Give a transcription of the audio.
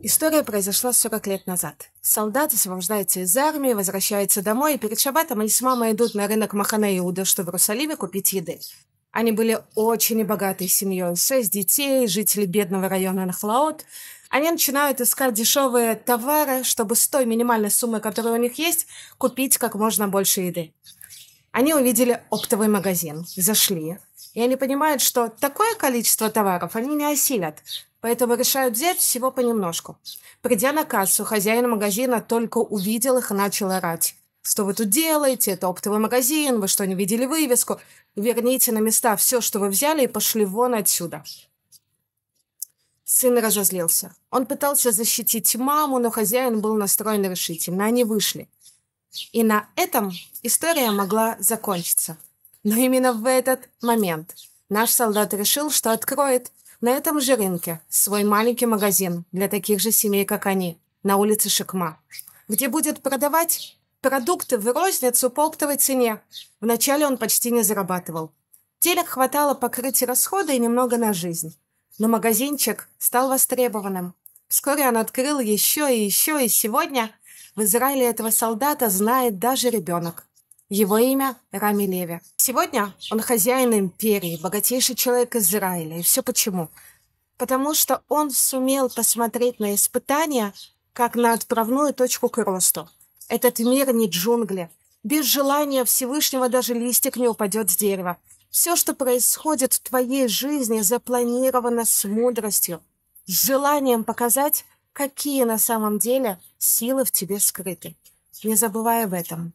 История произошла 40 лет назад. Солдат освобождается из армии, возвращается домой, и перед шабатом они с мамой идут на рынок Махана Иуда, что в Иерусалиме, купить еды. Они были очень богатой семьей. Шесть детей, жители бедного района Нахлаот. Они начинают искать дешевые товары, чтобы с той минимальной суммы, которая у них есть, купить как можно больше еды. Они увидели оптовый магазин, зашли, и они понимают, что такое количество товаров они не осилят. Поэтому решают взять всего понемножку. Придя на кассу, хозяин магазина только увидел их и начал орать. Что вы тут делаете? Это оптовый магазин, вы что, не видели вывеску? Верните на места все, что вы взяли, и пошли вон отсюда. Сын разозлился. Он пытался защитить маму, но хозяин был настроен решительно. Они вышли. И на этом история могла закончиться. Но именно в этот момент наш солдат решил, что откроет на этом же рынке свой маленький магазин для таких же семей, как они, на улице Шикма, где будет продавать продукты в розницу по оптовой цене. Вначале он почти не зарабатывал. Телек хватало покрыть расходы и немного на жизнь. Но магазинчик стал востребованным. Вскоре он открыл еще и еще, и сегодня в Израиле этого солдата знает даже ребенок. Его имя Рами Леви. Сегодня он хозяин империи, богатейший человек Израиля. И все почему? Потому что он сумел посмотреть на испытания как на отправную точку к росту. Этот мир не джунгли. Без желания Всевышнего даже листик не упадет с дерева. Все, что происходит в твоей жизни, запланировано с мудростью, с желанием показать, какие на самом деле силы в тебе скрыты. Не забывай об этом.